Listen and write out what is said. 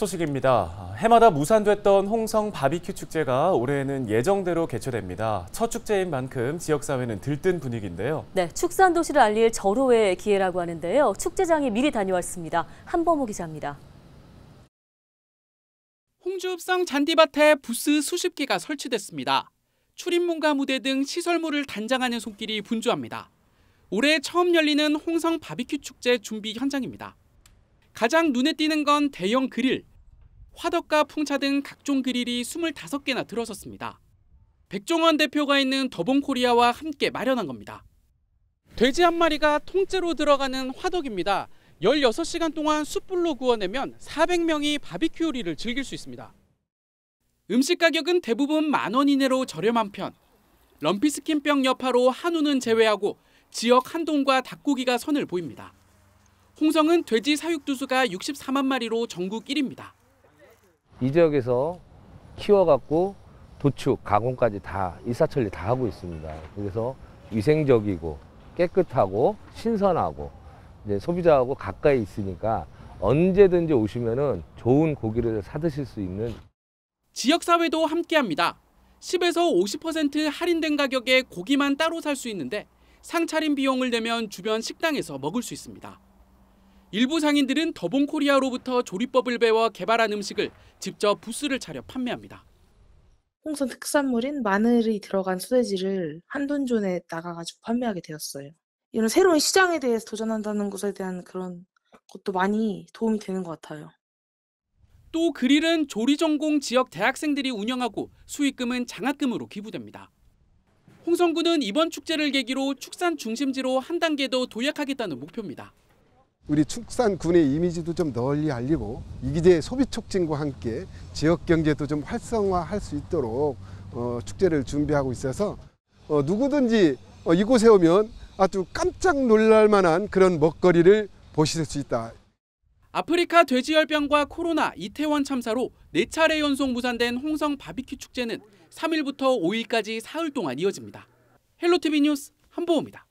소식입니다. 해마다 무산됐던 홍성 바비큐 축제가 올해는 예정대로 개최됩니다. 첫 축제인 만큼 지역사회는 들뜬 분위기인데요. 네, 축산 도시를 알릴 절호의 기회라고 하는데요. 축제장에 미리 다녀왔습니다. 한범호 기자입니다. 홍주읍성 잔디밭에 부스 수십 개가 설치됐습니다. 출입문과 무대 등 시설물을 단장하는 손길이 분주합니다. 올해 처음 열리는 홍성 바비큐 축제 준비 현장입니다. 가장 눈에 띄는 건 대형 그릴, 화덕과 풍차 등 각종 그릴이 25개나 들어섰습니다. 백종원 대표가 있는 더봉코리아와 함께 마련한 겁니다. 돼지 한 마리가 통째로 들어가는 화덕입니다. 16시간 동안 숯불로 구워내면 400명이 바비큐 요리를 즐길 수 있습니다. 음식 가격은 대부분 만원 이내로 저렴한 편. 럼피스킨병 여파로 한우는 제외하고 지역 한동과 닭고기가 선을 보입니다. 홍성은 돼지 사육두수가 64만 마리로 전국 1위입니다. 이 지역에서 키워갖고 도축, 가공까지 다 일사천리 다 하고 있습니다. 그래서 위생적이고 깨끗하고 신선하고 이제 소비자하고 가까이 있으니까 언제든지 오시면은 좋은 고기를 사 드실 수 있는 지역사회도 함께합니다. 10에서 50% 할인된 가격에 고기만 따로 살 수 있는데 상차림 비용을 내면 주변 식당에서 먹을 수 있습니다. 일부 상인들은 더봉코리아로부터 조리법을 배워 개발한 음식을 직접 부스를 차려 판매합니다. 홍천 특산물인 마늘이 들어간 소세지를 한돈존에 나가가지고 판매하게 되었어요. 이런 새로운 시장에 대해서 도전한다는 것에 대한 그런 것도 많이 도움이 되는 것 같아요. 또 그릴은 조리 전공 지역 대학생들이 운영하고 수익금은 장학금으로 기부됩니다. 홍성군은 이번 축제를 계기로 축산 중심지로 한 단계 더 도약하겠다는 목표입니다. 우리 축산군의 이미지도 좀 널리 알리고 이기대 소비 촉진과 함께 지역 경제도 좀 활성화할 수 있도록 어, 축제를 준비하고 있어서 어, 누구든지 어, 이곳에 오면 아주 깜짝 놀랄 만한 그런 먹거리를 보실 수 있다. 아프리카 돼지열병과 코로나 이태원 참사로 4차례 연속 무산된 홍성 바비큐 축제는 3일부터 5일까지 사흘 동안 이어집니다. 헬로TV 뉴스 한보호입니다.